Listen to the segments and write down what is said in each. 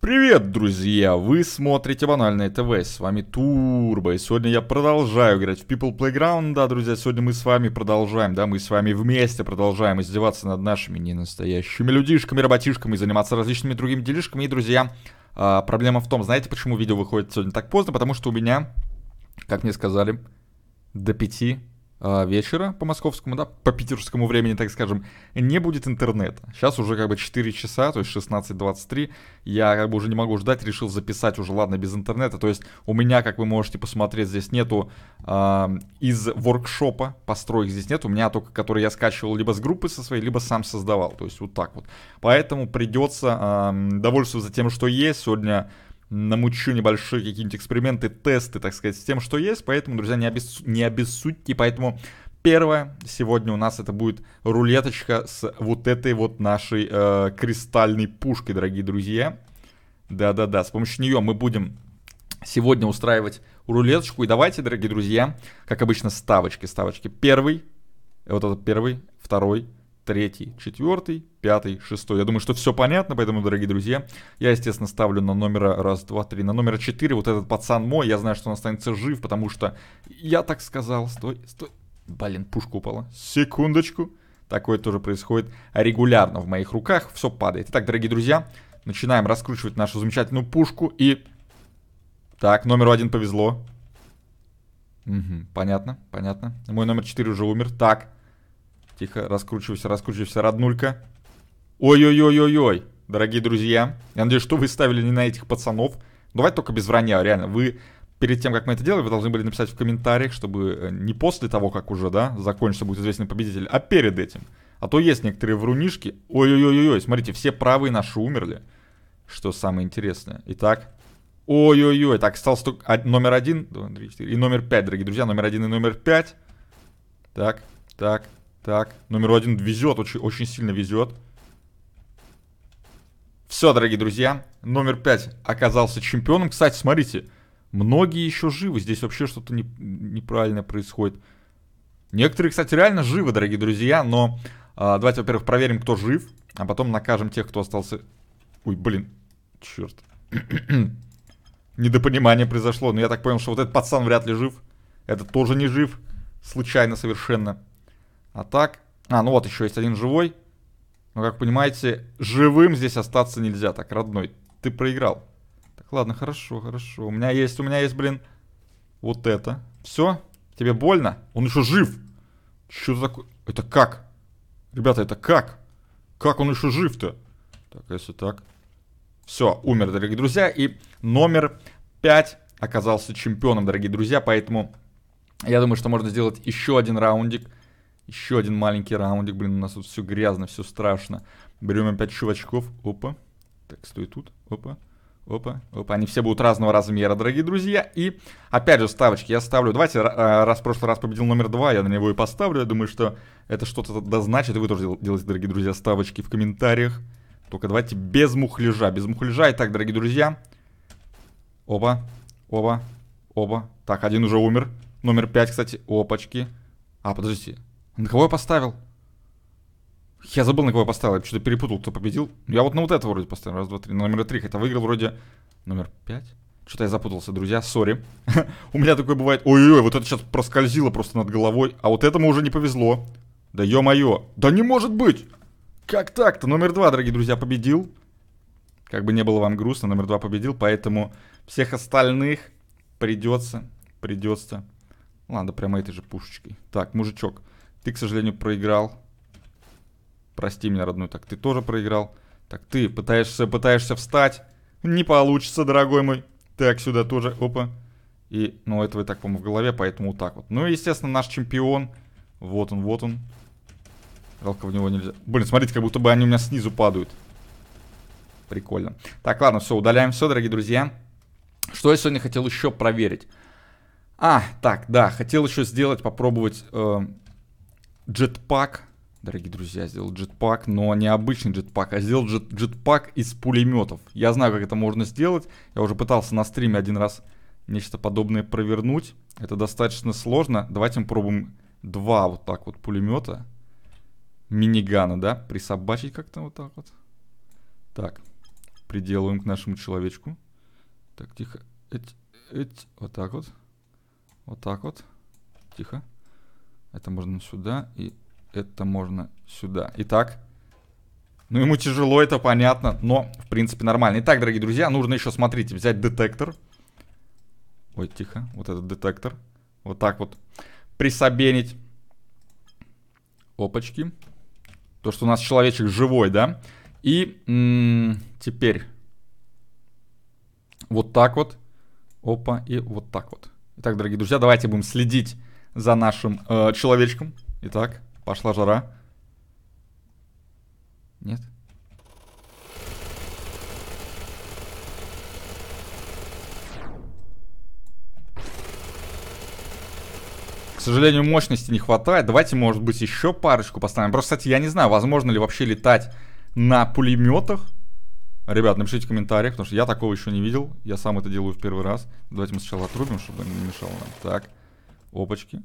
Привет, друзья! Вы смотрите Банальное ТВ, с вами Турбо, и сегодня я продолжаю играть в People Playground, да, друзья, сегодня мы с вами продолжаем, да, мы с вами вместе продолжаем издеваться над нашими ненастоящими людишками, работишками, заниматься различными другими делишками, и, друзья, а, проблема в том, знаете, почему видео выходит сегодня так поздно, потому что у меня, как мне сказали, до пяти а, вечера по московскому, да, по питерскому времени, так скажем, не будет интернета. Сейчас уже как бы 4 часа, то есть 16.23, я как бы уже не могу ждать, решил записать уже, ладно, без интернета. То есть у меня, как вы можете посмотреть, здесь нету э, из воркшопа, построек здесь нет, у меня только, которые я скачивал либо с группы со своей, либо сам создавал, то есть вот так вот. Поэтому придется э, довольствоваться тем, что есть. Сегодня намучу небольшие какие-нибудь эксперименты, тесты, так сказать, с тем, что есть. Поэтому, друзья, не, обессу... не обессудьте. Поэтому первое сегодня у нас это будет рулеточка с вот этой вот нашей э, кристальной пушкой, дорогие друзья. Да-да-да, с помощью нее мы будем сегодня устраивать рулеточку. И давайте, дорогие друзья, как обычно, ставочки. Ставочки первый, вот этот первый, второй, третий, четвертый, пятый, шестой. Я думаю, что все понятно, поэтому, дорогие друзья, я, естественно, ставлю на номера раз, два, три, на номер четыре вот этот пацан мой, я знаю, что он останется жив, потому что я так сказал, стой, стой, блин, пушка упала, секундочку, такое тоже происходит регулярно в моих руках, все падает. Итак, дорогие друзья, начинаем раскручивать нашу замечательную пушку и... Так, номеру один повезло. Угу, понятно, понятно. Мой номер четыре уже умер. Так, Тихо, раскручивайся, раскручивайся, роднулька. Ой-ой-ой-ой-ой, дорогие друзья. Я надеюсь, что вы ставили не на этих пацанов. Давайте только без вранья, реально. Вы перед тем, как мы это делали, вы должны были написать в комментариях, чтобы э, не после того, как уже, да, закончится, будет известен победитель, а перед этим. А то есть некоторые врунишки. Ой-ой-ой-ой, смотрите, все правые наши умерли. Что самое интересное. Итак, ой-ой-ой, так, остался только номер один, два, три, четыре, и номер пять, дорогие друзья, номер один и номер пять. Так, так, так, номер один везет, очень, очень сильно везет. Все, дорогие друзья, номер пять оказался чемпионом. Кстати, смотрите, многие еще живы. Здесь вообще что-то не, неправильно происходит. Некоторые, кстати, реально живы, дорогие друзья, но э, давайте, во-первых, проверим, кто жив, а потом накажем тех, кто остался... Ой, блин, черт. Недопонимание произошло, но я так понял, что вот этот пацан вряд ли жив. Это тоже не жив, случайно совершенно. А так... А, ну вот еще есть один живой. Но, ну, как понимаете, живым здесь остаться нельзя. Так, родной, ты проиграл. Так, ладно, хорошо, хорошо. У меня есть, у меня есть, блин, вот это. Все? Тебе больно? Он еще жив. Что за такое? Это как? Ребята, это как? Как он еще жив-то? Так, а если так. Все, умер, дорогие друзья. И номер 5 оказался чемпионом, дорогие друзья. Поэтому я думаю, что можно сделать еще один раундик еще один маленький раундик, блин, у нас тут все грязно, все страшно. Берем опять чувачков. Опа. Так, стой тут. Опа. Опа, опа, они все будут разного размера, дорогие друзья. И опять же ставочки я ставлю. Давайте, э, раз в прошлый раз победил номер два, я на него и поставлю. Я думаю, что это что-то да значит. Вы тоже делаете, дорогие друзья, ставочки в комментариях. Только давайте без мухляжа. Без мухляжа. Итак, дорогие друзья. опа, опа, опа. Так, один уже умер. Номер пять, кстати. Опачки. А, подождите. На кого я поставил? Я забыл, на кого я поставил. Я что-то перепутал, кто победил. Я вот на вот это вроде поставил. Раз, два, три. На номер три. Хотя выиграл вроде номер пять. Что-то я запутался, друзья, сори. У меня такое бывает. Ой-ой-ой, вот это сейчас проскользило просто над головой. А вот этому уже не повезло. Да ё-моё. Да не может быть! Как так-то? Номер два, дорогие друзья, победил. Как бы не было вам грустно, номер два победил. Поэтому всех остальных придется, придется. Ладно, прямо этой же пушечкой. Так, мужичок. Ты, к сожалению, проиграл. Прости меня, родной. Так, ты тоже проиграл. Так, ты пытаешься, пытаешься встать. Не получится, дорогой мой. Так, сюда тоже. Опа. И, ну, этого я так, по-моему, в голове, поэтому вот так вот. Ну, естественно, наш чемпион. Вот он, вот он. Жалко, в него нельзя. Блин, смотрите, как будто бы они у меня снизу падают. Прикольно. Так, ладно, все, удаляем все, дорогие друзья. Что я сегодня хотел еще проверить? А, так, да, хотел еще сделать, попробовать э, джетпак, дорогие друзья, сделал джетпак, но не обычный джетпак, а сделал джет, джетпак из пулеметов. Я знаю, как это можно сделать. Я уже пытался на стриме один раз нечто подобное провернуть. Это достаточно сложно. Давайте мы пробуем два вот так вот пулемета. Минигана, да? Присобачить как-то вот так вот. Так. Приделываем к нашему человечку. Так, тихо. Эть, эть. Вот так вот. Вот так вот. Тихо. Это можно сюда, и это можно сюда. Итак, ну ему тяжело, это понятно, но в принципе нормально. Итак, дорогие друзья, нужно еще, смотрите, взять детектор. Ой, тихо, вот этот детектор. Вот так вот присобенить. Опачки. То, что у нас человечек живой, да? И теперь вот так вот. Опа, и вот так вот. Итак, дорогие друзья, давайте будем следить за нашим э, человечком. Итак, пошла жара. Нет? К сожалению, мощности не хватает. Давайте, может быть, еще парочку поставим. Просто, кстати, я не знаю, возможно ли вообще летать на пулеметах. Ребят, напишите в комментариях, потому что я такого еще не видел. Я сам это делаю в первый раз. Давайте мы сначала отрубим, чтобы не мешало нам. Так. Опачки.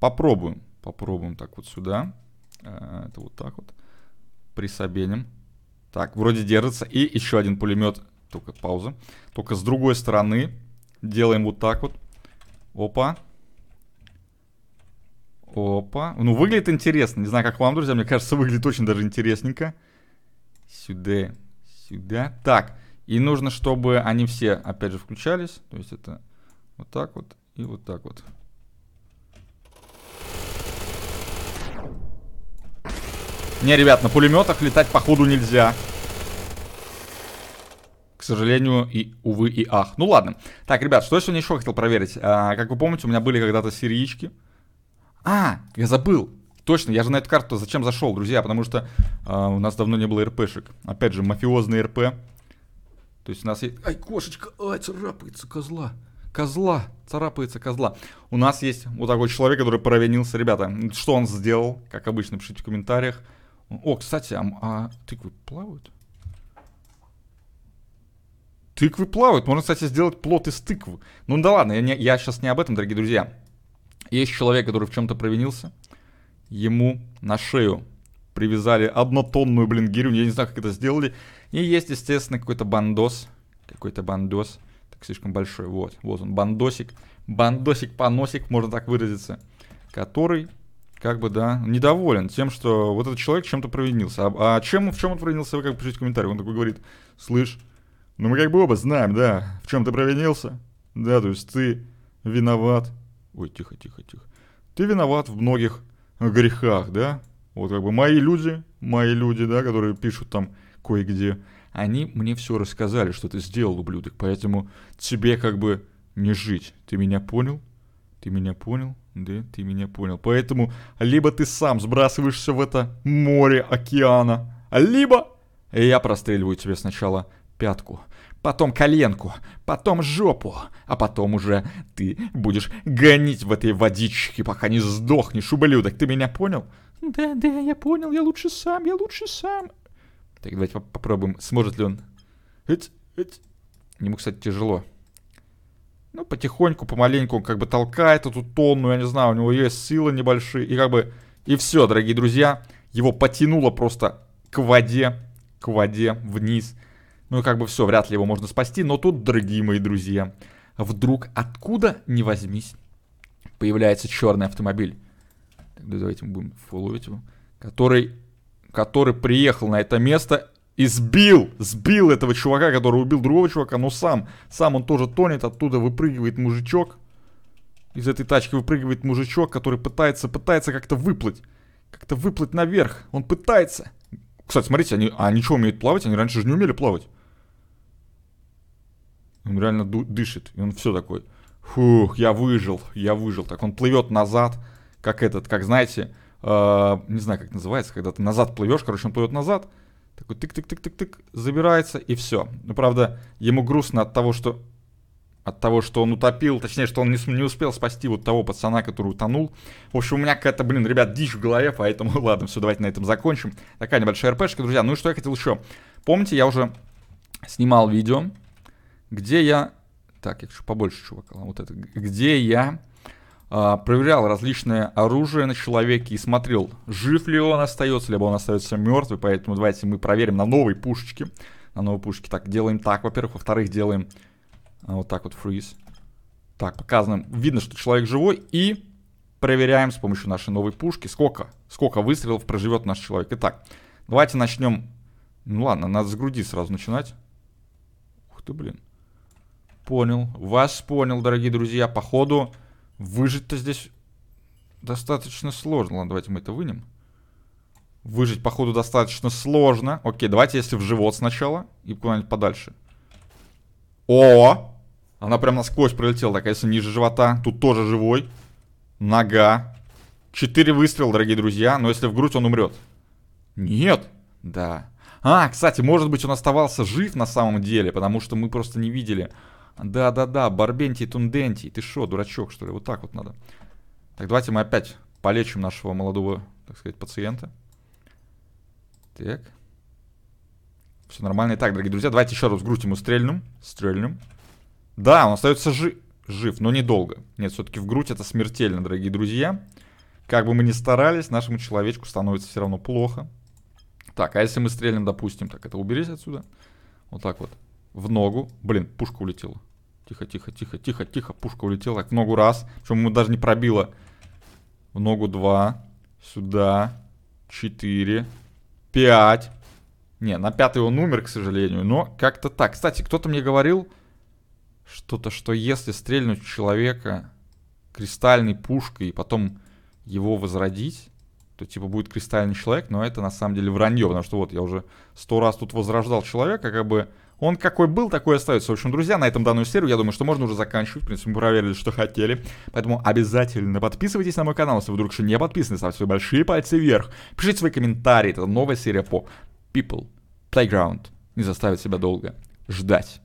Попробуем. Попробуем так вот сюда. Э, это вот так вот. Присобеним. Так, вроде держится. И еще один пулемет. Только пауза. Только с другой стороны. Делаем вот так вот. Опа. Опа. Ну, выглядит интересно. Не знаю, как вам, друзья. Мне кажется, выглядит очень даже интересненько. Сюда. Сюда. Так. И нужно, чтобы они все, опять же, включались. То есть это вот так вот и вот так вот. Не, ребят, на пулеметах летать походу нельзя. К сожалению, и увы, и ах. Ну ладно. Так, ребят, что я сегодня еще хотел проверить? А, как вы помните, у меня были когда-то сериички. А, я забыл. Точно, я же на эту карту зачем зашел, друзья? Потому что а, у нас давно не было РПшек. Опять же, мафиозные РП. То есть у нас есть... Ай, кошечка, ай, царапается козла. Козла, царапается козла. У нас есть вот такой человек, который провинился. Ребята, что он сделал? Как обычно, пишите в комментариях. О, кстати, а, а тыквы плавают? Тыквы плавают. Можно, кстати, сделать плод из тыквы. Ну да ладно, я, не, я сейчас не об этом, дорогие друзья. Есть человек, который в чем-то провинился. Ему на шею привязали однотонную, блин, гирю. Я не знаю, как это сделали. И есть, естественно, какой-то бандос. Какой-то бандос. Так слишком большой. Вот, вот он, бандосик. Бандосик-поносик, можно так выразиться. Который как бы, да, недоволен тем, что вот этот человек чем-то провинился. А, а чем, в чем он провинился, вы как бы пишите комментарий. Он такой говорит, слышь, ну мы как бы оба знаем, да, в чем ты провинился. Да, то есть ты виноват. Ой, тихо, тихо, тихо. Ты виноват в многих грехах, да. Вот как бы мои люди, мои люди, да, которые пишут там кое-где, они мне все рассказали, что ты сделал, ублюдок, поэтому тебе как бы не жить. Ты меня понял? Ты меня понял? Да, ты меня понял. Поэтому либо ты сам сбрасываешься в это море океана, либо я простреливаю тебе сначала пятку, потом коленку, потом жопу, а потом уже ты будешь гонить в этой водичке, пока не сдохнешь, ублюдок. Ты меня понял? Да, да, я понял, я лучше сам, я лучше сам. Так, давайте попробуем, сможет ли он. Эть, эть. Ему, кстати, тяжело ну, потихоньку, помаленьку он как бы толкает эту тонну, я не знаю, у него есть силы небольшие, и как бы, и все, дорогие друзья, его потянуло просто к воде, к воде, вниз, ну и как бы все, вряд ли его можно спасти, но тут, дорогие мои друзья, вдруг откуда не возьмись, появляется черный автомобиль, давайте мы будем фолловить его, который, который приехал на это место и сбил, сбил этого чувака, который убил другого чувака, но сам, сам он тоже тонет, оттуда выпрыгивает мужичок. Из этой тачки выпрыгивает мужичок, который пытается, пытается как-то выплыть. Как-то выплыть наверх, он пытается. Кстати, смотрите, они, а ничего что, умеют плавать? Они раньше же не умели плавать. Он реально дышит, и он все такой. Фух, я выжил, я выжил. Так он плывет назад, как этот, как знаете, э, не знаю, как называется, когда ты назад плывешь, короче, он плывет назад, такой тык-тык-тык-тык-тык забирается и все. Ну, правда, ему грустно от того, что от того, что он утопил, точнее, что он не, не успел спасти вот того пацана, который утонул. В общем, у меня какая-то, блин, ребят, дичь в голове, поэтому, ладно, все, давайте на этом закончим. Такая небольшая РПшка, друзья. Ну и что я хотел еще? Помните, я уже снимал видео, где я... Так, я хочу побольше чувака, вот это... Где я а, проверял различное оружие на человеке и смотрел, жив ли он остается, либо он остается мертвый, поэтому давайте мы проверим на новой пушечке. На новой пушке. Так, делаем так, во-первых. Во-вторых, делаем а, вот так вот фриз. Так, показано, видно, что человек живой и проверяем с помощью нашей новой пушки, сколько, сколько выстрелов проживет наш человек. Итак, давайте начнем, ну ладно, надо с груди сразу начинать. Ух ты, блин. Понял, вас понял, дорогие друзья, походу... Выжить-то здесь достаточно сложно. Ладно, давайте мы это вынем. Выжить, походу, достаточно сложно. Окей, давайте если в живот сначала и куда-нибудь подальше. О! Она прям насквозь пролетела. Так, а если ниже живота? Тут тоже живой. Нога. Четыре выстрела, дорогие друзья. Но если в грудь, он умрет. Нет. Да. А, кстати, может быть, он оставался жив на самом деле, потому что мы просто не видели... Да-да-да, Барбентий Тунденти, Ты шо, дурачок, что ли? Вот так вот надо. Так, давайте мы опять полечим нашего молодого, так сказать, пациента. Так. Все нормально. Итак, дорогие друзья, давайте еще раз грудь ему стрельнем. Стрельнем. Да, он остается жи жив, но недолго. Нет, все-таки в грудь это смертельно, дорогие друзья. Как бы мы ни старались, нашему человечку становится все равно плохо. Так, а если мы стрельнем, допустим, так, это уберись отсюда. Вот так вот в ногу. Блин, пушка улетела. Тихо, тихо, тихо, тихо, тихо. Пушка улетела так в ногу раз. Причем ему даже не пробило. В ногу два. Сюда. Четыре. Пять. Не, на пятый он умер, к сожалению. Но как-то так. Кстати, кто-то мне говорил что-то, что если стрельнуть человека кристальной пушкой и потом его возродить, то типа будет кристальный человек, но это на самом деле вранье, потому что вот я уже сто раз тут возрождал человека, как бы он какой был, такой остается. В общем, друзья, на этом данную серию, я думаю, что можно уже заканчивать. В принципе, мы проверили, что хотели. Поэтому обязательно подписывайтесь на мой канал, если вы вдруг еще не подписаны. Ставьте свои большие пальцы вверх. Пишите свои комментарии. Это новая серия по People Playground. Не заставит себя долго ждать.